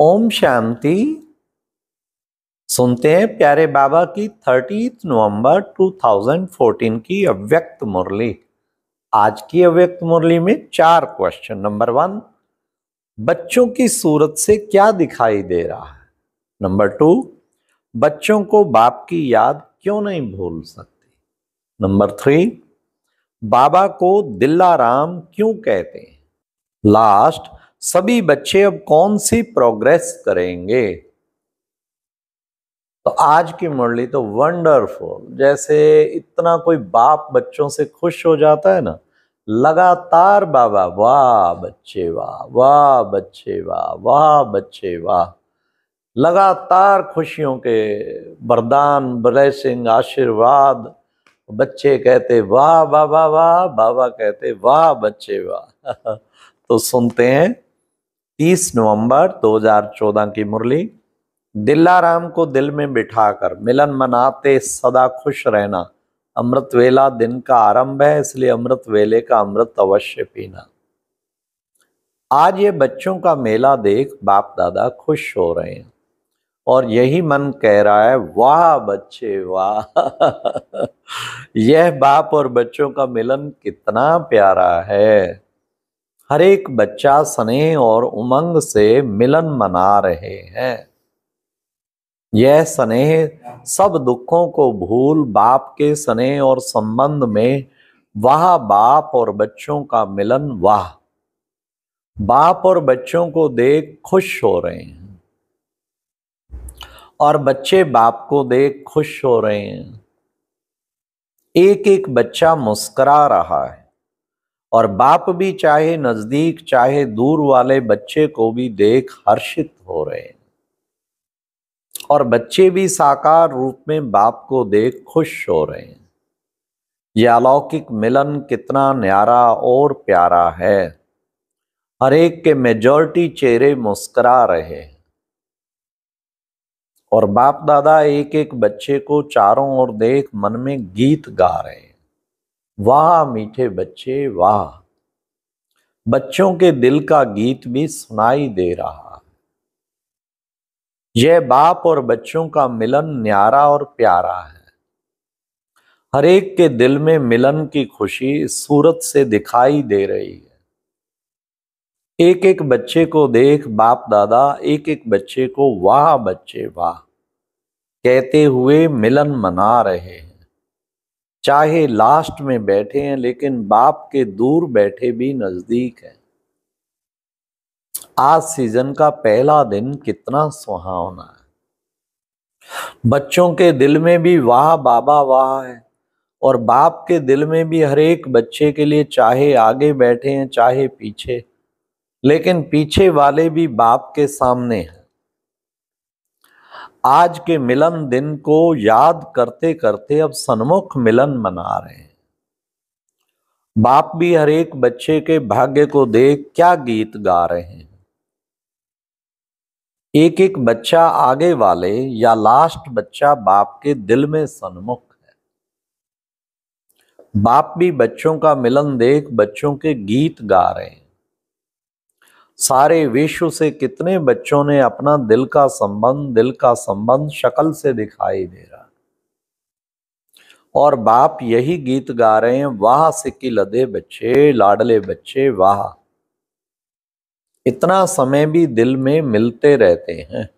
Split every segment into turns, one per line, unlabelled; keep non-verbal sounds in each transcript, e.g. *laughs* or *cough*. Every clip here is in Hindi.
ओम शांति सुनते हैं प्यारे बाबा की थर्टी नवंबर 2014 की अव्यक्त मुरली आज की अव्यक्त मुरली में चार क्वेश्चन नंबर वन बच्चों की सूरत से क्या दिखाई दे रहा है नंबर टू बच्चों को बाप की याद क्यों नहीं भूल सकती नंबर थ्री बाबा को दिल्ला राम क्यों कहते हैं लास्ट सभी बच्चे अब कौन सी प्रोग्रेस करेंगे तो आज की मुरली तो वंडरफुल जैसे इतना कोई बाप बच्चों से खुश हो जाता है ना लगातार बाबा वाह बच्चे वाह वाह बच्चे वाह वाह बच्चे वाह लगातार खुशियों के बरदान ब्लेसिंग आशीर्वाद बच्चे कहते वाह बाबा वाह बाबा कहते वाह बच्चे वाह *laughs* तो सुनते हैं 30 नवंबर 2014 की मुरली दिल्लाराम को दिल में बिठाकर मिलन मनाते सदा खुश रहना अमृत वेला दिन का आरंभ है इसलिए अमृत वेले का अमृत अवश्य पीना आज ये बच्चों का मेला देख बाप दादा खुश हो रहे हैं और यही मन कह रहा है वाह बच्चे वाह *laughs* यह बाप और बच्चों का मिलन कितना प्यारा है हर एक बच्चा स्नेह और उमंग से मिलन मना रहे हैं यह स्नेह सब दुखों को भूल बाप के स्नेह और संबंध में वह बाप और बच्चों का मिलन वाह बाप और बच्चों को देख खुश हो रहे हैं और बच्चे बाप को देख खुश हो रहे हैं एक एक बच्चा मुस्करा रहा है और बाप भी चाहे नजदीक चाहे दूर वाले बच्चे को भी देख हर्षित हो रहे हैं और बच्चे भी साकार रूप में बाप को देख खुश हो रहे हैं यह अलौकिक मिलन कितना न्यारा और प्यारा है हर एक के मेजॉरिटी चेहरे मुस्करा रहे हैं और बाप दादा एक एक बच्चे को चारों ओर देख मन में गीत गा रहे हैं वाह मीठे बच्चे वाह बच्चों के दिल का गीत भी सुनाई दे रहा है यह बाप और बच्चों का मिलन न्यारा और प्यारा है हर एक के दिल में मिलन की खुशी सूरत से दिखाई दे रही है एक एक बच्चे को देख बाप दादा एक एक बच्चे को वाह बच्चे वाह कहते हुए मिलन मना रहे हैं चाहे लास्ट में बैठे हैं लेकिन बाप के दूर बैठे भी नजदीक हैं आज सीजन का पहला दिन कितना सुहावना है बच्चों के दिल में भी वाह बाबा वाह है और बाप के दिल में भी हर एक बच्चे के लिए चाहे आगे बैठे हैं चाहे पीछे लेकिन पीछे वाले भी बाप के सामने हैं आज के मिलन दिन को याद करते करते अब सन्मुख मिलन मना रहे हैं बाप भी हर एक बच्चे के भाग्य को देख क्या गीत गा रहे हैं एक एक बच्चा आगे वाले या लास्ट बच्चा बाप के दिल में सन्मुख है बाप भी बच्चों का मिलन देख बच्चों के गीत गा रहे हैं सारे विश्व से कितने बच्चों ने अपना दिल का संबंध दिल का संबंध शक्ल से दिखाई दे रहा और बाप यही गीत गा रहे हैं वाह सिक्की लदे बच्चे लाडले बच्चे वाह इतना समय भी दिल में मिलते रहते हैं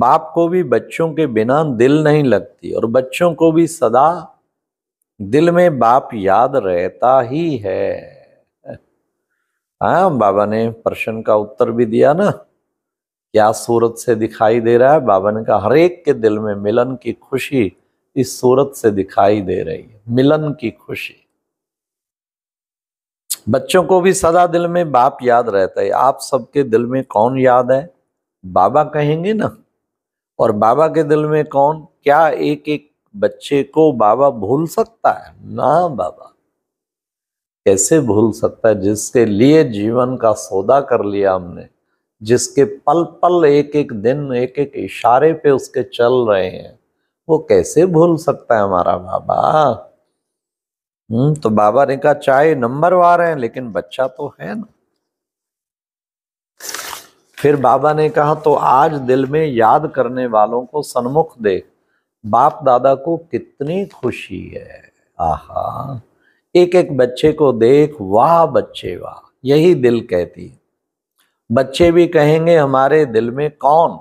बाप को भी बच्चों के बिना दिल नहीं लगती और बच्चों को भी सदा दिल में बाप याद रहता ही है हाँ बाबा ने प्रश्न का उत्तर भी दिया ना क्या सूरत से दिखाई दे रहा है बाबा ने कहा हरेक के दिल में मिलन की खुशी इस सूरत से दिखाई दे रही है मिलन की खुशी बच्चों को भी सदा दिल में बाप याद रहता है आप सबके दिल में कौन याद है बाबा कहेंगे ना और बाबा के दिल में कौन क्या एक एक बच्चे को बाबा भूल सकता है ना बाबा कैसे भूल सकता है जिसके लिए जीवन का सौदा कर लिया हमने जिसके पल पल एक एक दिन एक एक इशारे पे उसके चल रहे हैं वो कैसे भूल सकता है हमारा बाबा हम्म तो बाबा ने कहा चाहे नंबर वार है लेकिन बच्चा तो है ना फिर बाबा ने कहा तो आज दिल में याद करने वालों को सन्मुख दे बाप दादा को कितनी खुशी है आहा एक एक बच्चे को देख वाह बच्चे वाह यही दिल कहती है बच्चे भी कहेंगे हमारे दिल में कौन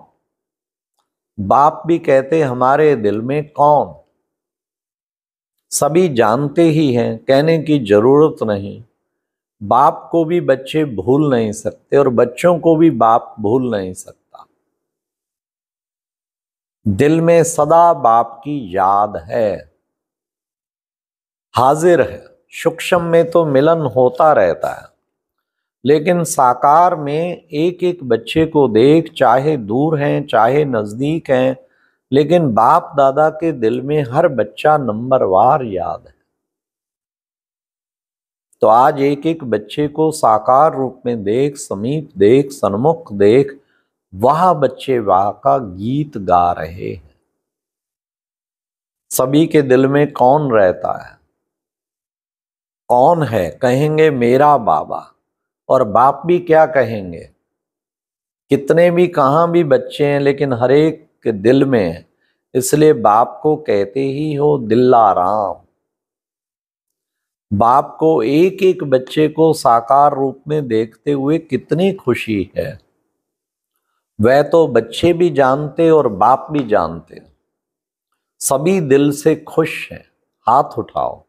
बाप भी कहते हमारे दिल में कौन सभी जानते ही हैं कहने की जरूरत नहीं बाप को भी बच्चे भूल नहीं सकते और बच्चों को भी बाप भूल नहीं सकता दिल में सदा बाप की याद है हाजिर है सूक्ष्म में तो मिलन होता रहता है लेकिन साकार में एक एक बच्चे को देख चाहे दूर हैं चाहे नज़दीक हैं लेकिन बाप दादा के दिल में हर बच्चा नंबरवार याद है तो आज एक एक बच्चे को साकार रूप में देख समीप देख सन्मुख देख वह बच्चे वाह का गीत गा रहे हैं सभी के दिल में कौन रहता है कौन है कहेंगे मेरा बाबा और बाप भी क्या कहेंगे कितने भी कहाँ भी बच्चे हैं लेकिन हर एक के दिल में इसलिए बाप को कहते ही हो दिल्ला राम बाप को एक एक बच्चे को साकार रूप में देखते हुए कितनी खुशी है वह तो बच्चे भी जानते और बाप भी जानते सभी दिल से खुश हैं हाथ उठाओ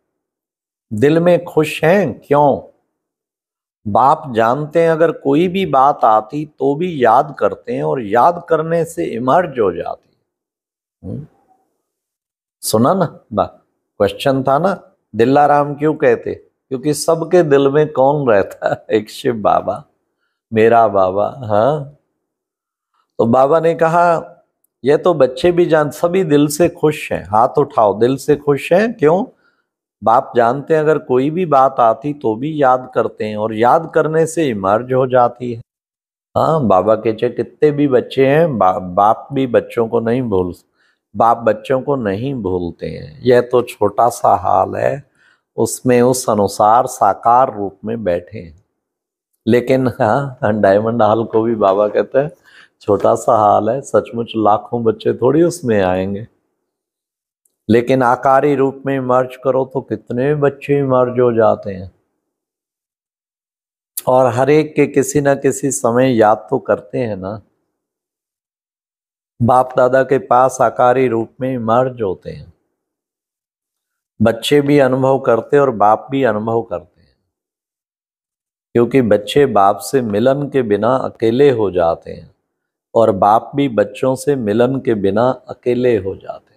दिल में खुश हैं क्यों बाप जानते हैं अगर कोई भी बात आती तो भी याद करते हैं और याद करने से इमर्ज हो जाती हम्म। सुना ना बा क्वेश्चन था ना दिल्लाराम क्यों कहते क्योंकि सबके दिल में कौन रहता है एक शिव बाबा मेरा बाबा हाँ तो बाबा ने कहा यह तो बच्चे भी जान सभी दिल से खुश हैं हाथ उठाओ दिल से खुश हैं क्यों बाप जानते हैं अगर कोई भी बात आती तो भी याद करते हैं और याद करने से इमर्ज हो जाती है हाँ बाबा के चे कितने भी बच्चे हैं बा, बाप भी बच्चों को नहीं भूल बाप बच्चों को नहीं भूलते हैं यह तो छोटा सा हाल है उसमें उस अनुसार साकार रूप में बैठे हैं लेकिन हाँ डायमंड हाल को भी बाबा कहते हैं छोटा सा हाल है सचमुच लाखों बच्चे थोड़ी उसमें आएंगे लेकिन आकारी रूप में मर्ज करो तो कितने बच्चे मर्ज हो जाते हैं और हर एक के किसी ना किसी समय याद तो करते हैं ना बाप दादा के पास आकारी रूप में मर्ज होते हैं बच्चे भी अनुभव करते और बाप भी अनुभव करते हैं क्योंकि बच्चे बाप से मिलन के बिना अकेले हो जाते हैं और बाप भी बच्चों से मिलन के बिना अकेले हो जाते हैं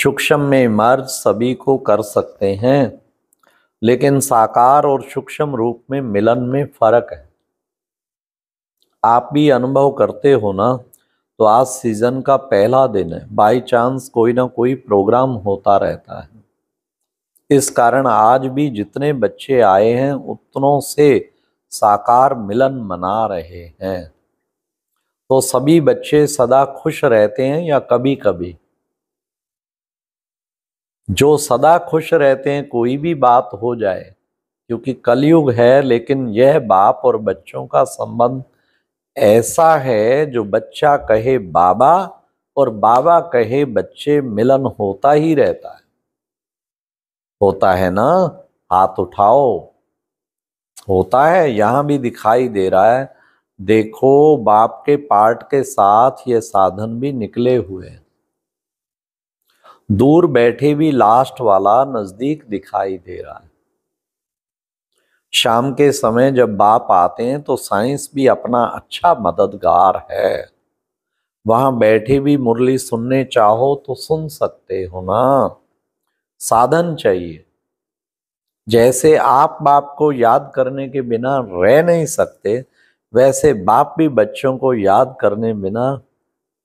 सूक्ष्म में मर्ज सभी को कर सकते हैं लेकिन साकार और सूक्ष्म रूप में मिलन में फर्क है आप भी अनुभव करते हो ना तो आज सीजन का पहला दिन है बाई चांस कोई ना कोई प्रोग्राम होता रहता है इस कारण आज भी जितने बच्चे आए हैं उतनों से साकार मिलन मना रहे हैं तो सभी बच्चे सदा खुश रहते हैं या कभी कभी जो सदा खुश रहते हैं कोई भी बात हो जाए क्योंकि कलयुग है लेकिन यह बाप और बच्चों का संबंध ऐसा है जो बच्चा कहे बाबा और बाबा कहे बच्चे मिलन होता ही रहता है होता है ना हाथ उठाओ होता है यहाँ भी दिखाई दे रहा है देखो बाप के पार्ट के साथ ये साधन भी निकले हुए हैं दूर बैठे भी लास्ट वाला नजदीक दिखाई दे रहा है शाम के समय जब बाप आते हैं तो साइंस भी अपना अच्छा मददगार है वहां बैठे भी मुरली सुनने चाहो तो सुन सकते हो ना साधन चाहिए जैसे आप बाप को याद करने के बिना रह नहीं सकते वैसे बाप भी बच्चों को याद करने बिना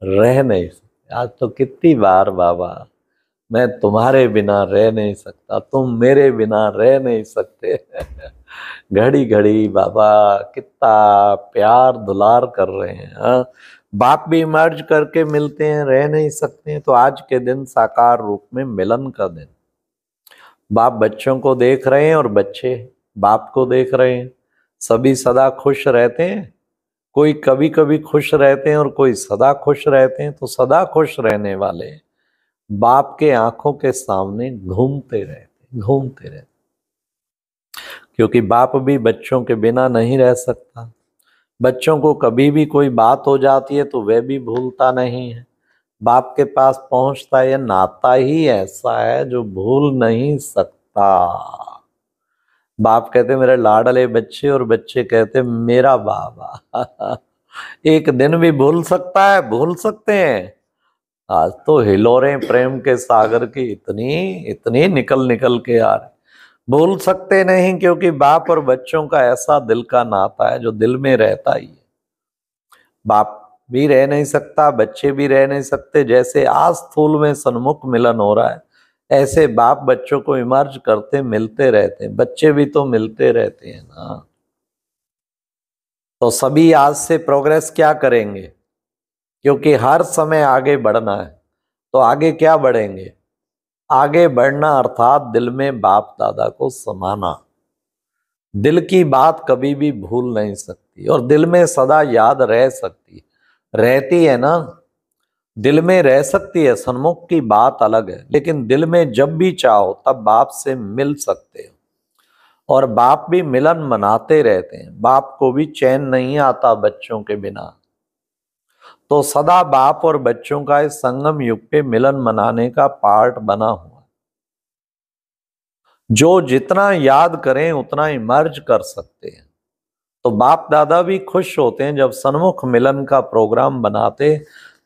रह नहीं सकते आज तो कितनी बार बाबा मैं तुम्हारे बिना रह नहीं सकता तुम मेरे बिना रह नहीं सकते *laughs* घड़ी घड़ी बाबा कितना प्यार दुलार कर रहे हैं हा? बाप भी मर्ज करके मिलते हैं रह नहीं सकते हैं तो आज के दिन साकार रूप में मिलन का दिन बाप बच्चों को देख रहे हैं और बच्चे बाप को देख रहे हैं सभी सदा खुश रहते हैं कोई कभी कभी खुश रहते हैं और कोई सदा खुश रहते हैं तो सदा खुश रहने वाले हैं बाप के आंखों के सामने घूमते रहते घूमते रहते क्योंकि बाप भी बच्चों के बिना नहीं रह सकता बच्चों को कभी भी कोई बात हो जाती है तो वह भी भूलता नहीं है बाप के पास पहुंचता है नाता ही ऐसा है जो भूल नहीं सकता बाप कहते मेरे लाडले बच्चे और बच्चे कहते मेरा बाबा *laughs* एक दिन भी भूल सकता है भूल सकते हैं आज तो हिलोरें प्रेम के सागर की इतनी इतनी निकल निकल के आ रहे भूल सकते नहीं क्योंकि बाप और बच्चों का ऐसा दिल का नाता है जो दिल में रहता ही है बाप भी रह नहीं सकता बच्चे भी रह नहीं सकते जैसे आज थूल में सन्मुख मिलन हो रहा है ऐसे बाप बच्चों को इमर्ज करते मिलते रहते हैं बच्चे भी तो मिलते रहते हैं ना तो सभी आज से प्रोग्रेस क्या करेंगे क्योंकि हर समय आगे बढ़ना है तो आगे क्या बढ़ेंगे आगे बढ़ना अर्थात दिल में बाप दादा को समाना दिल की बात कभी भी भूल नहीं सकती और दिल में सदा याद रह सकती रहती है ना दिल में रह सकती है सन्मुख की बात अलग है लेकिन दिल में जब भी चाहो तब बाप से मिल सकते हो और बाप भी मिलन मनाते रहते हैं बाप को भी चैन नहीं आता बच्चों के बिना तो सदा बाप और बच्चों का इस संगम युग पे मिलन मनाने का पार्ट बना हुआ जो जितना याद करें उतना इमर्ज कर सकते हैं तो बाप दादा भी खुश होते हैं जब सन्मुख मिलन का प्रोग्राम बनाते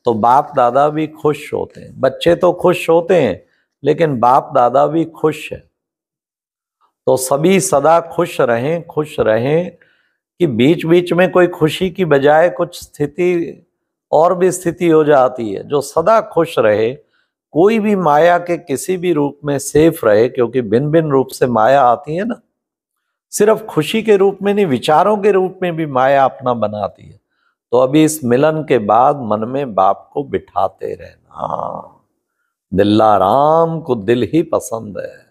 तो बाप दादा भी खुश होते हैं बच्चे तो खुश होते हैं लेकिन बाप दादा भी खुश है तो सभी सदा खुश रहें खुश रहें कि बीच बीच में कोई खुशी की बजाय कुछ स्थिति और भी स्थिति हो जाती है जो सदा खुश रहे कोई भी माया के किसी भी रूप में सेफ रहे क्योंकि भिन्न भिन्न रूप से माया आती है ना सिर्फ खुशी के रूप में नहीं विचारों के रूप में भी माया अपना बनाती है तो अभी इस मिलन के बाद मन में बाप को बिठाते रहना दिल्ला राम को दिल ही पसंद है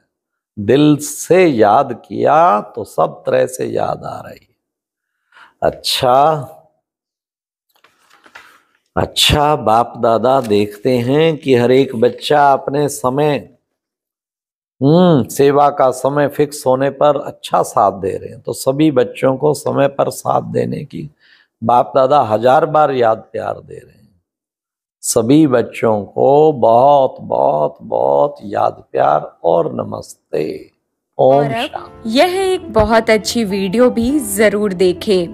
दिल से याद किया तो सब तरह से याद आ रही है अच्छा अच्छा बाप दादा देखते हैं कि हर एक बच्चा अपने समय हम्म सेवा का समय फिक्स होने पर अच्छा साथ दे रहे हैं तो सभी बच्चों को समय पर साथ देने की बाप दादा हजार बार याद प्यार दे रहे हैं सभी बच्चों को बहुत बहुत बहुत याद प्यार और नमस्ते ओम और यह एक बहुत अच्छी वीडियो भी जरूर देखें